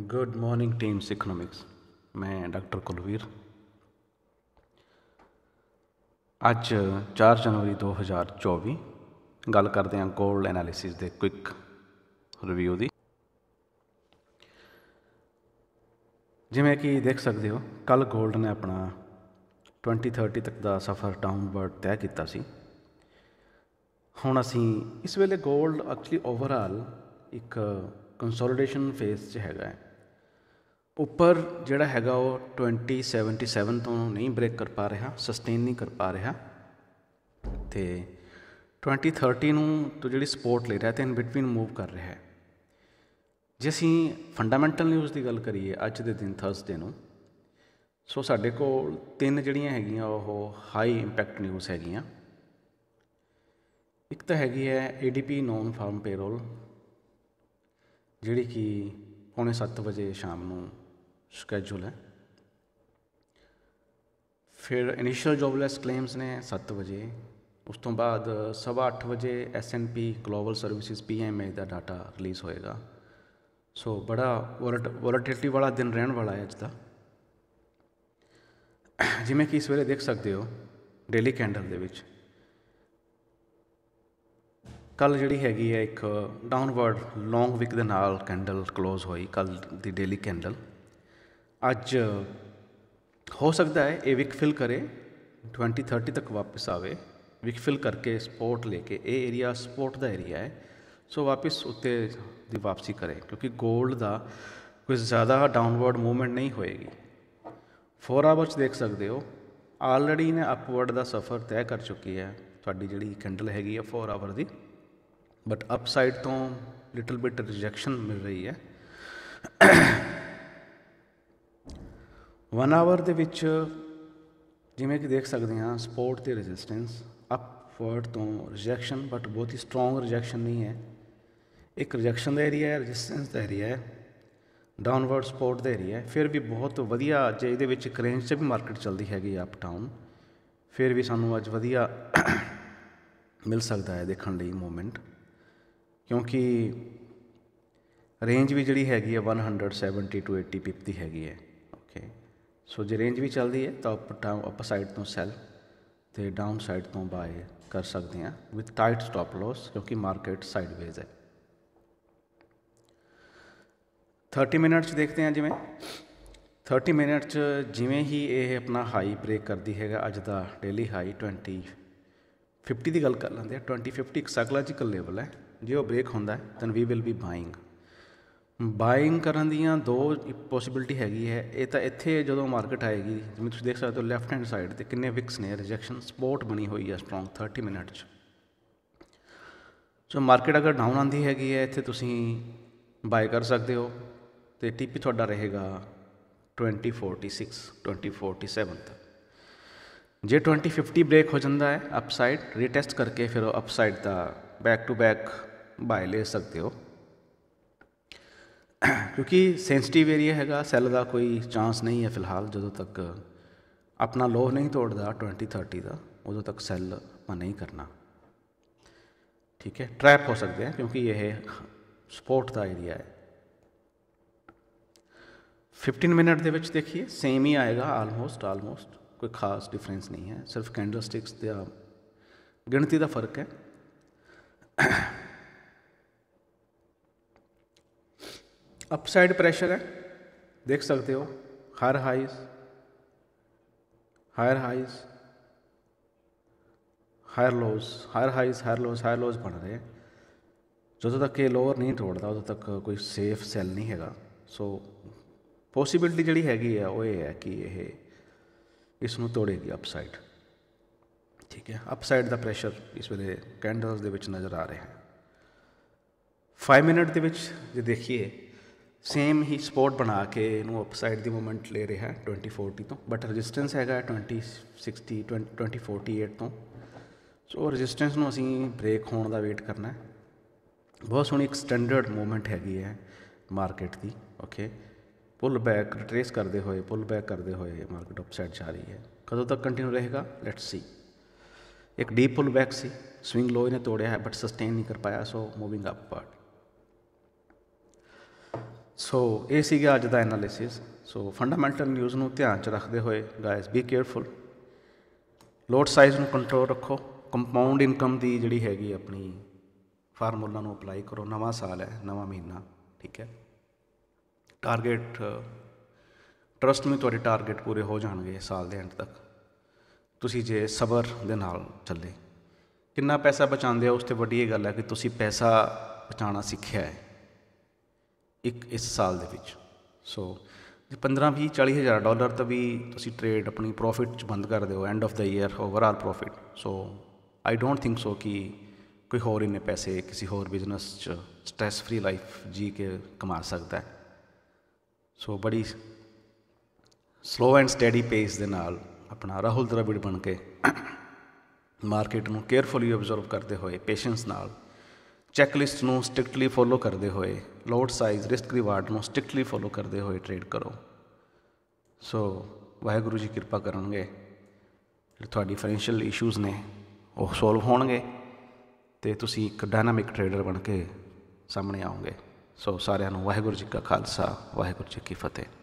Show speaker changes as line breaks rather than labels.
good morning team ਸਿਕਨੋਮਿਕਸ ਮੈਂ doctor Kulveer ਅੱਜ 4 ਜਨਵਰੀ 2024 ਗੱਲ ਕਰਦੇ ਹਾਂ ਗੋਲਡ ਐਨਾਲਿਸਿਸ ਦੇ ਕੁਇਕ ਰਿਵਿਊ ਦੀ ਜਿਵੇਂ ਕਿ ਦੇਖ ਸਕਦੇ ਹੋ ਕੱਲ ਗੋਲਡ ਨੇ ਆਪਣਾ 2030 ਤੱਕ ਦਾ ਸਫ਼ਰ ਡਾਊਨਵਰਡ ਤੈਅ ਕੀਤਾ ਸੀ ਹੁਣ ਅਸੀਂ ਇਸ ਵੇਲੇ ਗੋਲਡ ਐਕਚੁਅਲੀ ਓਵਰਆਲ ਇੱਕ ਕੰਸੋਲੀਡੇਸ਼ਨ ਫੇਸ 'ਚ ਹੈਗਾ ਹੈ ਉੱਪਰ ਜਿਹੜਾ ਹੈਗਾ ਉਹ 2077 ਤੋਂ ਨਹੀਂ ਬ੍ਰੇਕ ਕਰ ਪਾ ਰਿਹਾ ਸਸਟੇਨ ਨਹੀਂ ਕਰ ਪਾ ਰਿਹਾ ਤੇ 2030 ਨੂੰ ਤੋਂ ਜਿਹੜੀ ਸਪੋਰਟ ਲੈ ਰਿਹਾ ਤੇ ਇਨ ਬਿਟਵੀਨ ਮੂਵ ਕਰ ਰਿਹਾ ਹੈ ਜੇ ਅਸੀਂ ਫੰਡਾਮੈਂਟਲ ਨਿਊਜ਼ ਦੀ ਗੱਲ ਕਰੀਏ ਅੱਜ ਦੇ ਦਿਨ ਥਰਸਡੇ ਨੂੰ ਸੋ ਸਾਡੇ ਕੋਲ ਤਿੰਨ ਜਿਹੜੀਆਂ ਹੈਗੀਆਂ ਉਹ ਹਾਈ ਇੰਪੈਕਟ ਨਿਊਜ਼ ਹੈਗੀਆਂ ਇੱਕ ਤਾਂ ਹੈਗੀ ਹੈ ADP ਨੌਨ ਫਾਰਮ ਪੇਰੋਲ ਜਿਹੜੀ ਕਿ ਪੌਣੇ 7 ਵਜੇ ਸ਼ਾਮ ਨੂੰ ਸ케ਜੂਲ ਹੈ ਫਿਰ ਇਨੀਸ਼ੀਅਲ ਜੌਬਲੈਸ ਕਲੇਮਸ ਨੇ 7 ਵਜੇ ਉਸ ਤੋਂ ਬਾਅਦ 8 ਵਜੇ ਐਸਐਨਪੀ ਗਲੋਬਲ ਸਰਵਿਸਿਜ਼ PMI ਦਾ ਡਾਟਾ ਰਿਲੀਜ਼ ਹੋਏਗਾ ਸੋ ਬੜਾ ਵੋਲਟਿਲਿਟੀ ਵਾਲਾ ਦਿਨ ਰਹਿਣ ਵਾਲਾ ਹੈ ਅੱਜ ਦਾ ਜਿਵੇਂ ਕਿ ਇਸ ਵੇਲੇ ਦੇਖ ਸਕਦੇ ਹੋ ਡੇਲੀ ਕੈਂਡਲ ਦੇ ਵਿੱਚ ਕੱਲ ਜਿਹੜੀ ਹੈਗੀ ਹੈ ਇੱਕ ਡਾਊਨਵਰਡ ਲੌਂਗ ਵਿਕ ਦੇ ਨਾਲ ਕੈਂਡਲ ক্লোਜ਼ ਹੋਈ ਕੱਲ ਦੀ ਡੇਲੀ ਕੈਂਡਲ ਅੱਜ ਹੋ ਸਕਦਾ ਹੈ ਇਹ ਵਿਕ ਫਿਲ ਕਰੇ 20 30 ਤੱਕ ਵਾਪਸ ਆਵੇ ਵਿਕ ਫਿਲ ਕਰਕੇ ਸਪੋਰਟ ਲੈ ਕੇ ਇਹ ਏਰੀਆ ਸਪੋਰਟ ਦਾ ਏਰੀਆ ਹੈ ਸੋ ਵਾਪਸ ਉੱਤੇ ਦੀ ਵਾਪਸੀ ਕਰੇ ਕਿਉਂਕਿ 골ਡ ਦਾ ਕੋਈ ਜ਼ਿਆਦਾ ਡਾਊਨਵਰਡ ਮੂਵਮੈਂਟ ਨਹੀਂ ਹੋਏਗੀ 4 ਆਵਰਸ ਦੇਖ ਸਕਦੇ ਹੋ ਆਲਰੇਡੀ ਨੇ ਅਪਵਰਡ ਦਾ ਸਫ਼ਰ ਤੈਅ ਕਰ ਚੁੱਕੀ ਹੈ ਤੁਹਾਡੀ ਜਿਹੜੀ ਕੈਂਡਲ ਹੈਗੀ ਹੈ 4 ਆਵਰ ਦੀ ਬਟ ਅਪਸਾਈਡ ਤੋਂ ਲਿਟਲ ਬਿਟ ਰਿਜੈਕਸ਼ਨ ਮਿਲ ਰਹੀ ਹੈ 1 ਆਵਰ ਦੇ ਵਿੱਚ ਜਿਵੇਂ ਕਿ ਦੇਖ ਸਕਦੇ ਹਾਂ ਸਪੋਰਟ ਤੇ ਰੈਜ਼ਿਸਟੈਂਸ ਅਪਵਰਡ ਤੋਂ ਰਿਜੈਕਸ਼ਨ ਬਟ ਬਹੁਤ ਹੀ ਸਟਰੋਂਗ ਰਿਜੈਕਸ਼ਨ ਨਹੀਂ ਹੈ ਇੱਕ ਰਿਜੈਕਸ਼ਨ ਦਾ ਏਰੀਆ ਹੈ ਰੈਜ਼ਿਸਟੈਂਸ ਦਾ ਏਰੀਆ ਹੈ ਡਾਊਨਵਰਡ ਸਪੋਰਟ ਦਾ ਏਰੀਆ ਹੈ ਫਿਰ ਵੀ ਬਹੁਤ ਵਧੀਆ ਜੇ ਇਹਦੇ ਵਿੱਚ ਕਰੇਂਜ 'ਚ ਵੀ ਮਾਰਕੀਟ ਚੱਲਦੀ ਹੈਗੀ ਅਪ ਟਾਊਨ ਫਿਰ ਵੀ ਸਾਨੂੰ ਅੱਜ ਵਧੀਆ ਮਿਲ ਸਕਦਾ ਹੈ ਦੇਖਣ ਲਈ ਮੂਮੈਂਟ ਕਿਉਂਕਿ ਰੇਂਜ ਵੀ ਜਿਹੜੀ ਹੈਗੀ ਹੈ 170 ਟੂ 80 ਪਿਪ ਦੀ ਹੈਗੀ ਹੈ ਓਕੇ ਸੋ ਜੇ ਰੇਂਜ ਵੀ ਚੱਲਦੀ ਹੈ ਤਾਂ ਅਪ ਟਾਊ ਸਾਈਡ ਤੋਂ ਸੈਲ ਤੇ ਡਾਊਨ ਸਾਈਡ ਤੋਂ ਬਾਏ ਕਰ ਸਕਦੇ ਹਾਂ ਵਿਦ ਟਾਈਟ ਸਟਾਪ ਲਾਸ ਕਿਉਂਕਿ ਮਾਰਕੀਟ ਸਾਈਡਵੇਜ਼ ਹੈ 30 ਮਿੰਟਸ ਦੇਖਦੇ ਹਾਂ ਜਿਵੇਂ 30 ਮਿੰਟ ਚ ਜਿਵੇਂ ਹੀ ਇਹ ਆਪਣਾ ਹਾਈ ਬ੍ਰੇਕ ਕਰਦੀ ਹੈਗਾ ਅੱਜ ਦਾ ਡੇਲੀ ਹਾਈ 20 50 ਦੀ ਗੱਲ ਕਰ ਲੈਂਦੇ ਆ 20 50 ਇੱਕ ਸਾਈਕੋਲੋਜੀਕਲ ਲੈਵਲ ਹੈ ਜੇ ਉਹ ਬ੍ਰੇਕ ਹੁੰਦਾ then we will be buying buying ਕਰਨ ਦੀਆਂ ਦੋ ਪੋਸਿਬਿਲਟੀ ਹੈਗੀ ਹੈ ਇਹ ਤਾਂ ਇੱਥੇ ਜਦੋਂ ਮਾਰਕੀਟ ਆਏਗੀ ਜਿਵੇਂ ਤੁਸੀਂ ਦੇਖ ਸਕਦੇ ਹੋ ਲੈਫਟ ਹੈਂਡ ਸਾਈਡ ਤੇ ਕਿੰਨੇ ਵਿਕਸ ਨੇ ਰਿਜੈਕਸ਼ਨ ਸਪੋਰਟ ਬਣੀ ਹੋਈ ਹੈ ਸਟਰੋਂਗ 30 ਮਿੰਟ ਚ ਸੋ ਮਾਰਕੀਟ ਅਗਰ ਡਾਊਨ ਆਂਦੀ ਹੈਗੀ ਹੈ ਇੱਥੇ ਤੁਸੀਂ ਬਾਇ ਕਰ ਸਕਦੇ ਹੋ ਤੇ ਟੀਪੀ ਤੁਹਾਡਾ ਰਹੇਗਾ 2046 2047 ਜੇ 2050 ਬ੍ਰੇਕ ਹੋ ਜਾਂਦਾ ਹੈ ਅਪਸਾਈਡ ਰੀਟੈਸਟ ਕਰਕੇ ਫਿਰ ਉਹ ਅਪਸਾਈਡ ਦਾ ਬੈਕ ਟੂ ਬੈਕ ਬਾਏ ਲੈ ਸਕਦੇ ਹੋ ਕਿਉਂਕਿ ਸੈਂਸਿਟਿਵ ਏਰੀਆ ਹੈਗਾ ਸੈੱਲ ਦਾ ਕੋਈ ਚਾਂਸ ਨਹੀਂ ਹੈ ਫਿਲਹਾਲ ਜਦੋਂ ਤੱਕ ਆਪਣਾ ਲੋਹ ਨਹੀਂ ਤੋੜਦਾ 2030 ਦਾ ਉਦੋਂ ਤੱਕ ਸੈੱਲ ਮੈਂ ਨਹੀਂ ਕਰਨਾ ਠੀਕ ਹੈ ਟ੍ਰੈਪ ਹੋ ਸਕਦੇ ਹੈ ਕਿਉਂਕਿ ਇਹ ਸਪੋਰਟ ਦਾ ਏਰੀਆ ਹੈ 15 ਮਿੰਟ ਦੇ ਵਿੱਚ ਦੇਖੀਏ ਸੇਮ ਹੀ ਆਏਗਾ ਆਲਮੋਸਟ ਆਲਮੋਸਟ ਕੋਈ ਖਾਸ ਡਿਫਰੈਂਸ ਨਹੀਂ ਹੈ ਸਿਰਫ ਕੈਂਡਲਸਟਿਕਸ ਦਾ ਗਿਣਤੀ ਦਾ ਫਰਕ ਹੈ ਅਪਸਾਈਡ ਪ੍ਰੈਸ਼ਰ ਹੈ ਦੇਖ ਸਕਦੇ ਹੋ ਹਰ highs higher highs higher lows higher highs higher lows higher lows ਬਣ ਰਹੇ ਜਦੋਂ ਤੱਕ ਇਹ ਲੋਅਰ ਨਹੀਂ ਤੋੜਦਾ ਉਦੋਂ ਤੱਕ ਕੋਈ ਸੇਫ ਸੈਲ ਨਹੀਂ ਹੈਗਾ ਸੋ ਪੋਸਿਬਿਲਟੀ ਜਿਹੜੀ ਹੈਗੀ ਆ ਉਹ ਇਹ ਹੈ ਕਿ ਇਹ ਇਸ ਨੂੰ ਤੋੜੇਗੀ ਅਪਸਾਈਡ ਠੀਕ ਹੈ ਅਪਸਾਈਡ ਦਾ ਪ੍ਰੈਸ਼ਰ ਇਸ ਵੇਲੇ ਕੈਂਡਲਸ ਦੇ ਵਿੱਚ ਨਜ਼ਰ ਆ ਰਿਹਾ ਹੈ 5 ਮਿੰਟ ਦੇ ਵਿੱਚ ਜੇ ਦੇਖੀਏ ਸੇਮ ਹੀ ਸਪੋਰਟ ਬਣਾ ਕੇ ਇਹਨੂੰ ਅਪਸਾਈਡ ਦੀ ਮੂਵਮੈਂਟ ਲੈ ਰਿਹਾ 2040 ਤੋਂ ਬਟ ਰੈਜ਼ਿਸਟੈਂਸ ਹੈਗਾ 2060 2048 ਤੋਂ ਸੋ ਰੈਜ਼ਿਸਟੈਂਸ ਨੂੰ ਅਸੀਂ ਬ੍ਰੇਕ ਹੋਣ ਦਾ ਵੇਟ ਕਰਨਾ ਹੈ ਬਹੁਤ ਸੋਹਣੀ ਇੱਕ ਸਟੈਂਡਰਡ ਮੂਵਮੈਂਟ ਹੈਗੀ ਹੈ ਮਾਰਕੀਟ ਦੀ ਓਕੇ ਪੁੱਲ ਬੈਕ ਰਿਟਰੇਸ ਕਰਦੇ ਹੋਏ ਪੁੱਲ ਬੈਕ ਕਰਦੇ ਹੋਏ ਮਾਰਕੀਟ ਅਪਸਾਈਡ ਜਾ ਰਹੀ ਹੈ ਕਦੋਂ ਤੱਕ ਕੰਟੀਨਿਊ ਰਹੇਗਾ ਲੈਟਸ ਸੀ ਇੱਕ ਡੀਪ ਪੁੱਲ ਬੈਕ ਸੀ ਸਵਿੰਗ ਲੋ ਇਹਨੇ ਤੋੜਿਆ ਹੈ ਬਟ ਸਸਟੇਨ ਨਹੀਂ ਕਰ ਪਾਇਆ ਸੋ ਮੂਵਿੰਗ ਅਪਵਰਡ ਸੋ ਇਹ ਸੀਗਾ ਅੱਜ ਦਾ ਐਨਾਲਿਸਿਸ ਸੋ ਫੰਡਾਮੈਂਟਲ ਨਿਊਜ਼ ਨੂੰ ਧਿਆਨ ਚ ਰੱਖਦੇ ਹੋਏ guys be careful lot size ਨੂੰ ਕੰਟਰੋਲ ਰੱਖੋ ਕੰਪਾਊਂਡ ਇਨਕਮ ਦੀ ਜਿਹੜੀ ਹੈਗੀ ਆਪਣੀ ਫਾਰਮੂਲਾ ਨੂੰ ਅਪਲਾਈ ਕਰੋ ਨਵਾਂ ਸਾਲ ਹੈ ਨਵਾਂ ਮਹੀਨਾ ਠੀਕ ਹੈ ਟਾਰਗੇਟ ਟਰਸਟ ਮੀ ਤੁਹਾਡੇ ਟਾਰਗੇਟ ਪੂਰੇ ਹੋ ਜਾਣਗੇ ਸਾਲ ਦੇ ਅੰਤ ਤੱਕ ਤੁਸੀਂ ਜੇ ਸਬਰ ਦੇ ਨਾਲ ਚੱਲੇ ਕਿੰਨਾ ਪੈਸਾ ਬਚਾਉਂਦੇ ਆ ਉਸ ਤੇ ਵੱਡੀ ਇਹ ਗੱਲ ਹੈ ਕਿ ਤੁਸੀਂ ਪੈਸਾ ਬਚਾਉਣਾ ਸਿੱਖਿਆ ਹੈ ਇੱਕ ਇਸ ਸਾਲ ਦੇ ਵਿੱਚ ਸੋ 15 20 40 ਹਜ਼ਾਰ ਡਾਲਰ ਤਾਂ ਵੀ ਤੁਸੀਂ ਟ੍ਰੇਡ ਆਪਣੀ ਪ੍ਰੋਫਿਟ ਚ ਬੰਦ ਕਰ ਦਿਓ ਐਂਡ ਆਫ ਦਾ year overall profit so I don't think so ਕਿ ਕੋਈ ਹੋਰ ਇਹਨੇ ਪੈਸੇ ਕਿਸੇ ਹੋਰ ਬਿਜ਼ਨਸ ਚ ਸਟ੍ਰੈਸ ਫਰੀ ਲਾਈਫ ਜੀ ਕੇ ਕਮਾ ਸਕਦਾ ਹੈ ਸੋ ਬੜੀ ਸਲੋ ਐਂਡ ਸਟੈਡੀ ਪੇਸ ਦੇ ਨਾਲ ਆਪਣਾ ਰਾਹੁਲ ਦਰਾਵਿੜ ਬਣ ਕੇ ਮਾਰਕੀਟ ਨੂੰ ਕੇਅਰਫੁਲੀ ਆਬਜ਼ਰਵ ਕਰਦੇ ਹੋਏ ਪੇਸ਼ੈਂਸ ਨਾਲ ਚੈਕਲਿਸਟ ਨੂੰ ਸਟ੍ਰਿਕਟਲੀ ਫੋਲੋ ਕਰਦੇ ਹੋਏ ਲੋਡ ਸਾਈਜ਼ ਰਿਸਕ ਰਿਵਾਰਡ ਨੂੰ ਸਟ੍ਰਿਕਟਲੀ ਫੋਲੋ ਕਰਦੇ ਹੋਏ ਟ੍ਰੇਡ ਕਰੋ ਸੋ ਵਾਹਿਗੁਰੂ ਜੀ ਕਿਰਪਾ ਕਰਨਗੇ ਤੁਹਾਡੀ ਫਾਈਨੈਂਸ਼ੀਅਲ ਇਸ਼ੂਜ਼ ਨੇ ਉਹ ਸੋਲਵ ਹੋਣਗੇ ਤੇ ਤੁਸੀਂ ਇੱਕ ਡਾਇਨਾਮਿਕ ਟ੍ਰੇਡਰ ਬਣ ਕੇ ਸਾਹਮਣੇ ਆਓਗੇ ਸੋ ਸਾਰਿਆਂ ਨੂੰ ਵਾਹਿਗੁਰੂ ਜੀ ਕਾ ਖਾਲਸਾ ਵਾਹਿਗੁਰੂ ਜੀ ਕੀ ਫਤਿਹ